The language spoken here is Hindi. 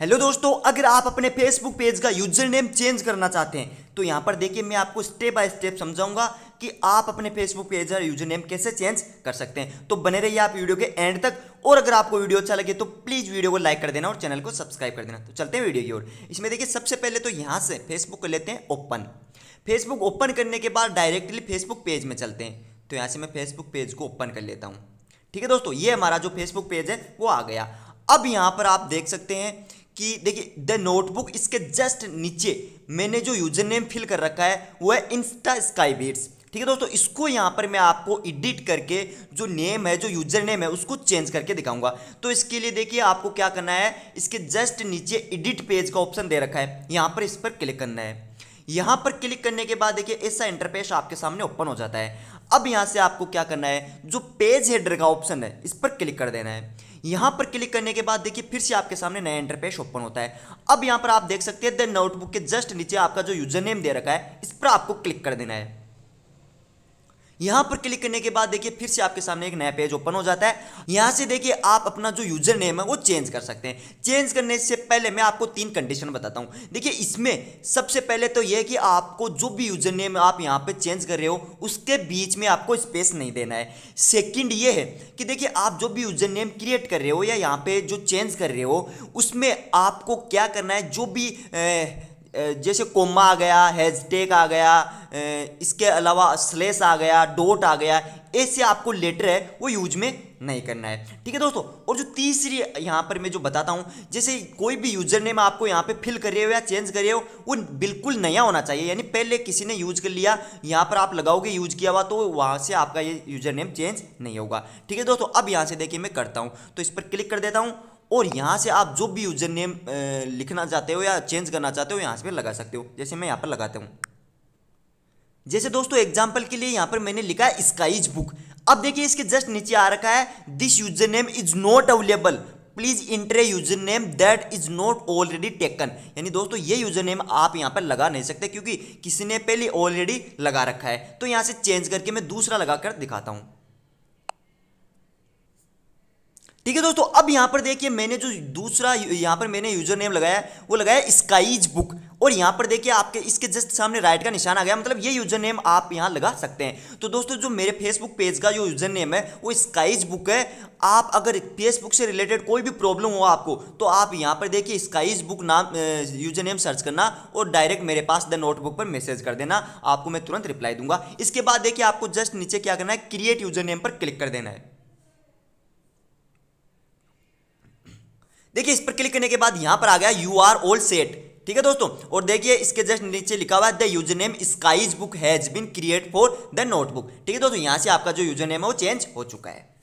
हेलो दोस्तों अगर आप अपने फेसबुक पेज का यूजर नेम चेंज करना चाहते हैं तो यहाँ पर देखिए मैं आपको स्टेप बाय स्टेप समझाऊंगा कि आप अपने फेसबुक पेज का यूजर नेम कैसे चेंज कर सकते हैं तो बने रहिए आप वीडियो के एंड तक और अगर आपको वीडियो अच्छा लगे तो प्लीज़ वीडियो को लाइक कर देना और चैनल को सब्सक्राइब कर देना तो चलते हैं वीडियो की ओर इसमें देखिए सबसे पहले तो यहाँ से फेसबुक को लेते हैं ओपन फेसबुक ओपन करने के बाद डायरेक्टली फेसबुक पेज में चलते हैं तो यहाँ से मैं फेसबुक पेज को ओपन कर लेता हूँ ठीक है दोस्तों ये हमारा जो फेसबुक पेज है वो आ गया अब यहाँ पर आप देख सकते हैं कि देखिए द नोटबुक इसके जस्ट नीचे मैंने जो यूजर नेम फिल कर रखा है वो है इंस्टा बीट्स ठीक है दोस्तों इसको यहाँ पर मैं आपको एडिट करके जो नेम है जो यूजर नेम है उसको चेंज करके दिखाऊंगा तो इसके लिए देखिए आपको क्या करना है इसके जस्ट नीचे एडिट पेज का ऑप्शन दे रखा है यहाँ पर इस पर क्लिक करना है यहाँ पर क्लिक करने के बाद देखिए ऐसा इंटरपेज आपके सामने ओपन हो जाता है अब यहाँ से आपको क्या करना है जो पेज हेडर का ऑप्शन है इस पर क्लिक कर देना है यहां पर क्लिक करने के बाद देखिए फिर से आपके सामने नया इंटरफेस ओपन होता है अब यहां पर आप देख सकते हैं द नोटबुक के जस्ट नीचे आपका जो यूजर नेम दे रखा है इस पर आपको क्लिक कर देना है यहाँ पर क्लिक करने के बाद देखिए फिर से आपके सामने एक नया पेज ओपन हो जाता है यहाँ से देखिए आप अपना जो यूजर नेम है वो चेंज कर सकते हैं चेंज करने से पहले मैं आपको तीन कंडीशन बताता हूँ देखिए इसमें सबसे पहले तो यह कि आपको जो भी यूजर नेम आप यहाँ पर चेंज कर रहे हो उसके बीच में आपको स्पेस नहीं देना है सेकेंड ये है कि देखिए आप जो भी यूजर नेम क्रिएट कर रहे हो या यहाँ पे जो चेंज कर रहे हो उसमें आपको क्या करना है जो भी ए, जैसे कोमा आ गया हैजटेक आ गया इसके अलावा स्लेस आ गया डोट आ गया ऐसे आपको लेटर है वो यूज में नहीं करना है ठीक है दोस्तों और जो तीसरी यहाँ पर मैं जो बताता हूँ जैसे कोई भी यूजर नेम आपको यहाँ पे फिल करिए हो या चेंज करिए हो वो बिल्कुल नया होना चाहिए यानी पहले किसी ने यूज कर लिया यहाँ पर आप लगाओगे यूज किया हुआ तो वहाँ से आपका ये यूजर नेम चेंज नहीं होगा ठीक है दोस्तों अब यहाँ से देखिए मैं करता हूँ तो इस पर क्लिक कर देता हूँ और यहाँ से आप जो भी यूज़र नेम लिखना चाहते हो या चेंज करना चाहते हो यहाँ से लगा सकते हो जैसे मैं यहाँ पर लगाता हूँ जैसे दोस्तों एग्जाम्पल के लिए यहाँ पर मैंने लिखा है स्काइज बुक अब देखिए इसके जस्ट नीचे आ रखा है this user name is not available please enter user name that is not already taken यानी दोस्तों ये यूजर नेम आप यहाँ पर लगा नहीं सकते क्योंकि किसी ने पहले ऑलरेडी लगा रखा है तो यहाँ से चेंज करके मैं दूसरा लगा कर दिखाता हूँ ठीक है दोस्तों अब यहां पर देखिए मैंने जो दूसरा यहां पर मैंने यूजर नेम लगाया वो लगाया स्काईज बुक और यहां पर देखिए आपके इसके जस्ट सामने राइट का निशान आ गया मतलब ये यूजर नेम आप यहां लगा सकते हैं तो दोस्तों जो मेरे फेसबुक पेज का जो यूजर नेम है वो स्काईज बुक है आप अगर फेसबुक से रिलेटेड कोई भी प्रॉब्लम हो आपको तो आप यहाँ पर देखिए स्काईज बुक नाम यूजर नेम सर्च करना और डायरेक्ट मेरे पास द नोटबुक पर मैसेज कर देना आपको मैं तुरंत रिप्लाई दूंगा इसके बाद देखिए आपको जस्ट नीचे क्या करना है क्रिएट यूजर नेम पर क्लिक कर देना है देखिए इस पर क्लिक करने के बाद यहां पर आ गया यू आर ओल्ड सेट ठीक है दोस्तों और देखिए इसके जस्ट नीचे लिखा हुआ है the user name skies book has been create for the notebook ठीक है दोस्तों यहां से आपका जो यूजर नेम है वो चेंज हो चुका है